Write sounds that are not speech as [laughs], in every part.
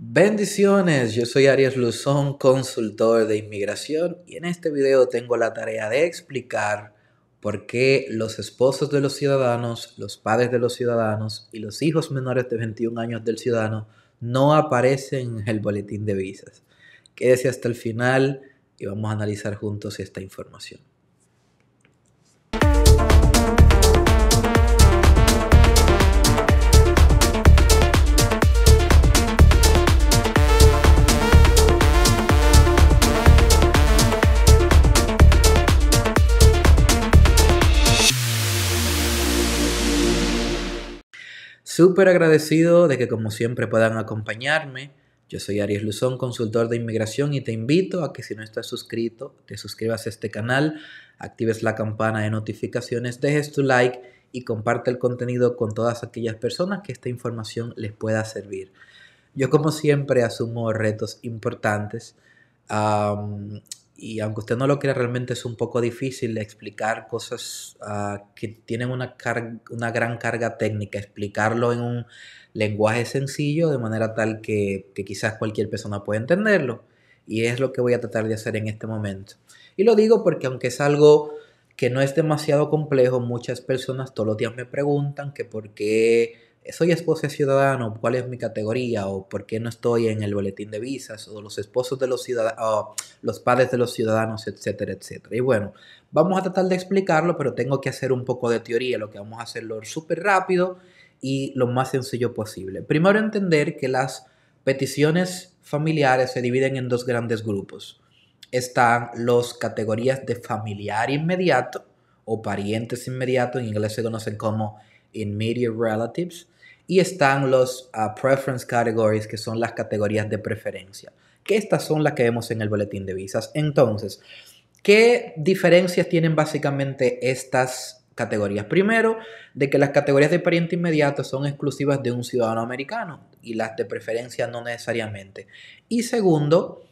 Bendiciones, yo soy Arias Luzón, consultor de inmigración y en este video tengo la tarea de explicar por qué los esposos de los ciudadanos, los padres de los ciudadanos y los hijos menores de 21 años del ciudadano no aparecen en el boletín de visas. Quédese hasta el final y vamos a analizar juntos esta información. Súper agradecido de que como siempre puedan acompañarme. Yo soy Aries Luzón, consultor de inmigración y te invito a que si no estás suscrito, te suscribas a este canal, actives la campana de notificaciones, dejes tu like y comparte el contenido con todas aquellas personas que esta información les pueda servir. Yo como siempre asumo retos importantes y aunque usted no lo crea, realmente es un poco difícil explicar cosas ah, que tienen una, una gran carga técnica, explicarlo en un lenguaje sencillo de manera tal que, que, quizás cualquier persona pueda entenderlo. Y es lo que voy a tratar de hacer en este momento. Y lo digo porque aunque es algo que no es demasiado complejo, muchas personas todos los días me preguntan que por qué soy esposo de ciudadano, cuál es mi categoría o por qué no estoy en el boletín de visas o los esposos de los ciudadanos, los padres de los ciudadanos, etcétera, etcétera. Y bueno, vamos a tratar de explicarlo, pero tengo que hacer un poco de teoría, lo que vamos a hacerlo súper rápido y lo más sencillo posible. Primero entender que las peticiones familiares se dividen en dos grandes grupos. Están las categorías de familiar inmediato o parientes inmediatos, en inglés se conocen como in Media Relatives. Y están los ah, Preference Categories, que son las categorías de preferencia, que estas son las que vemos en el boletín de visas. Entonces, ¿qué diferencias tienen básicamente estas categorías? Primero, de que las categorías de pariente inmediato son exclusivas de un ciudadano americano y las de preferencia no necesariamente. Y segundo,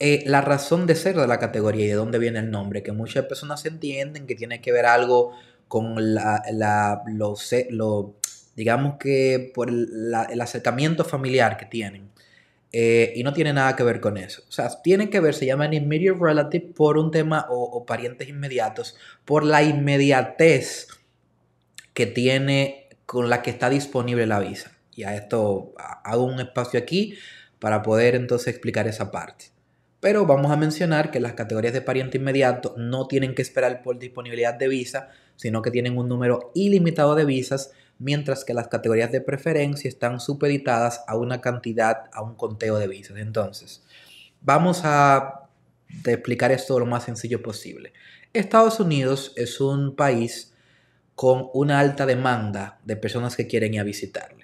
eh, la razón de ser de la categoría y de dónde viene el nombre, que muchas personas entienden que tiene que ver algo con la, digamos que por el acercamiento familiar que tienen. Eh, y no tiene nada que ver con eso. O sea, tiene que ver, se llaman immediate relative por un tema o, o parientes inmediatos, por la inmediatez que tiene con la que está disponible la visa. Y a esto hago un espacio aquí para poder entonces explicar esa parte pero vamos a mencionar que las categorías de pariente inmediato no tienen que esperar por disponibilidad de visa, sino que tienen un número ilimitado de visas, mientras que las categorías de preferencia están supeditadas a una cantidad, a un conteo de visas. Entonces, vamos a explicar esto lo más sencillo posible. Estados Unidos es un país con una alta demanda de personas que quieren ir a visitarle.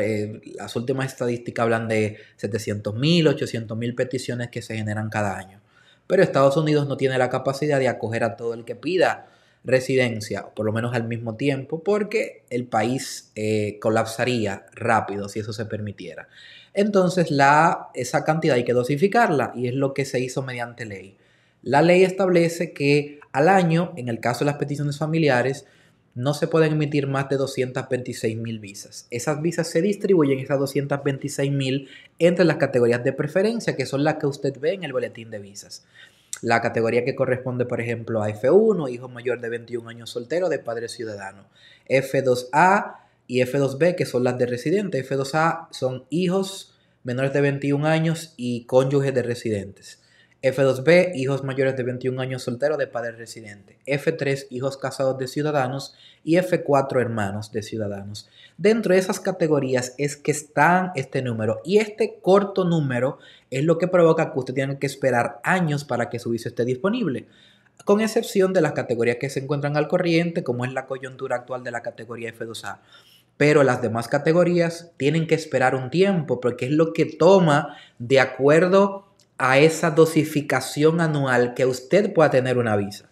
Eh, las últimas estadísticas hablan de 700.000, 800.000 peticiones que se generan cada año. Pero Estados Unidos no tiene la capacidad de acoger a todo el que pida residencia, por lo menos al mismo tiempo, porque el país eh, colapsaría rápido si eso se permitiera. Entonces, la, esa cantidad hay que dosificarla y es lo que se hizo mediante ley. La ley establece que al año, en el caso de las peticiones familiares, no se pueden emitir más de 226 mil visas. Esas visas se distribuyen, esas 226 mil, entre las categorías de preferencia, que son las que usted ve en el boletín de visas. La categoría que corresponde, por ejemplo, a F1, hijo mayor de 21 años soltero de padre ciudadano. F2A y F2B, que son las de residente. F2A son hijos menores de 21 años y cónyuges de residentes. F2B, hijos mayores de 21 años solteros de padre residente. F3, hijos casados de ciudadanos. Y F4, hermanos de ciudadanos. Dentro de esas categorías es que están este número. Y este corto número es lo que provoca que usted tiene que esperar años para que su visa esté disponible. Con excepción de las categorías que se encuentran al corriente, como es la coyuntura actual de la categoría F2A pero las demás categorías tienen que esperar un tiempo porque es lo que toma de acuerdo a esa dosificación anual que usted pueda tener una visa.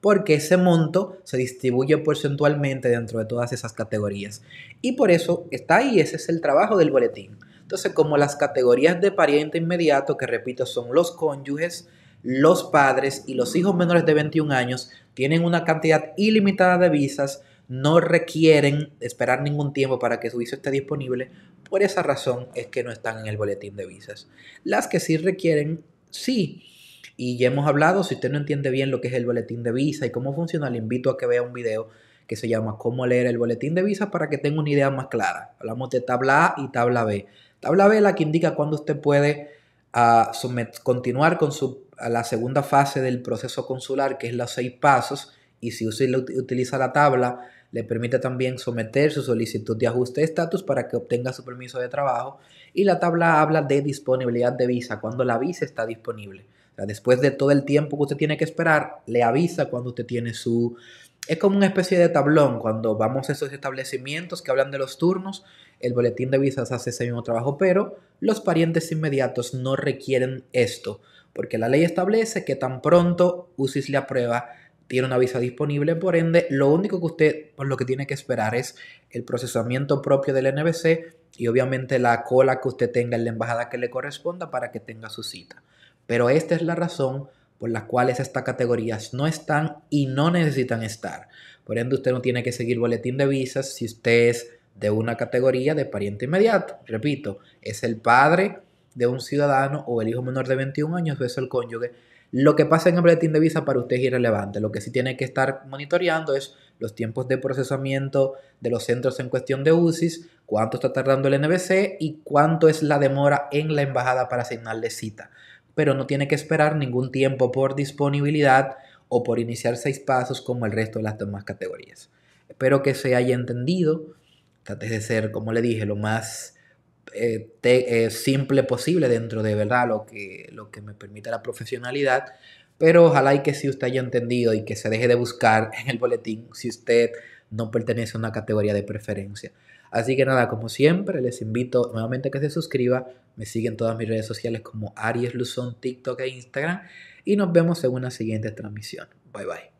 Porque ese monto se distribuye porcentualmente dentro de todas esas categorías. Y por eso está ahí, ese es el trabajo del boletín. Entonces, como las categorías de pariente inmediato, que repito, son los cónyuges, los padres y los hijos menores de 21 años, tienen una cantidad ilimitada de visas, no requieren esperar ningún tiempo para que su visa esté disponible. Por esa razón es que no están en el boletín de visas. Las que sí requieren, sí. Y ya hemos hablado, si usted no entiende bien lo que es el boletín de visa y cómo funciona, le invito a que vea un video que se llama Cómo leer el boletín de visas? para que tenga una idea más clara. Hablamos de tabla A y tabla B. Tabla B es la que indica cuándo usted puede ah, continuar con a la segunda fase del proceso consular, que es los seis pasos, y si usted utiliza la tabla, le permite también someter su solicitud de ajuste de estatus para que obtenga su permiso de trabajo. Y la tabla habla de disponibilidad de visa, cuando la visa está disponible. después de todo el tiempo que usted tiene que esperar, le avisa cuando usted tiene su... Es como una especie de tablón, cuando vamos a esos establecimientos que hablan de los turnos, el boletín de visas hace ese mismo trabajo, pero los parientes inmediatos no requieren esto, porque la ley establece que tan pronto USIS le aprueba tiene una visa disponible, por ende, lo único que usted por pues, lo que tiene que esperar es el procesamiento propio del NBC y obviamente la cola que usted tenga en la embajada que le corresponda para que tenga su cita. Pero esta es la razón por la cual estas categorías no están y no necesitan estar. Por ende, usted no tiene que seguir boletín de visas si usted es de una categoría de pariente inmediato. Repito, es el padre de un ciudadano o el hijo menor de 21 años, es el cónyuge lo que pasa en el boletín de visa para usted es irrelevante. Lo que sí tiene que estar monitoreando es los tiempos de procesamiento de los centros en cuestión de UCIs, cuánto está tardando el NBC y cuánto es la demora en la embajada para asignarle cita. Pero no tiene que esperar ningún tiempo por disponibilidad o por iniciar seis pasos como el resto de las demás categorías. Espero que se haya entendido. Trate de ser, como le dije, lo más eh, eh, simple posible dentro de verdad lo que, lo que me permite la profesionalidad. Pero ojalá y que si usted haya entendido y que se deje de buscar [laughs] en el boletín si usted no pertenece a una categoría de preferencia. Así que nada, como siempre, les invito nuevamente a que se suscriba. Me siguen todas mis redes sociales como Aries Luzón, TikTok e Instagram. Y nos vemos en una siguiente transmisión. Bye bye.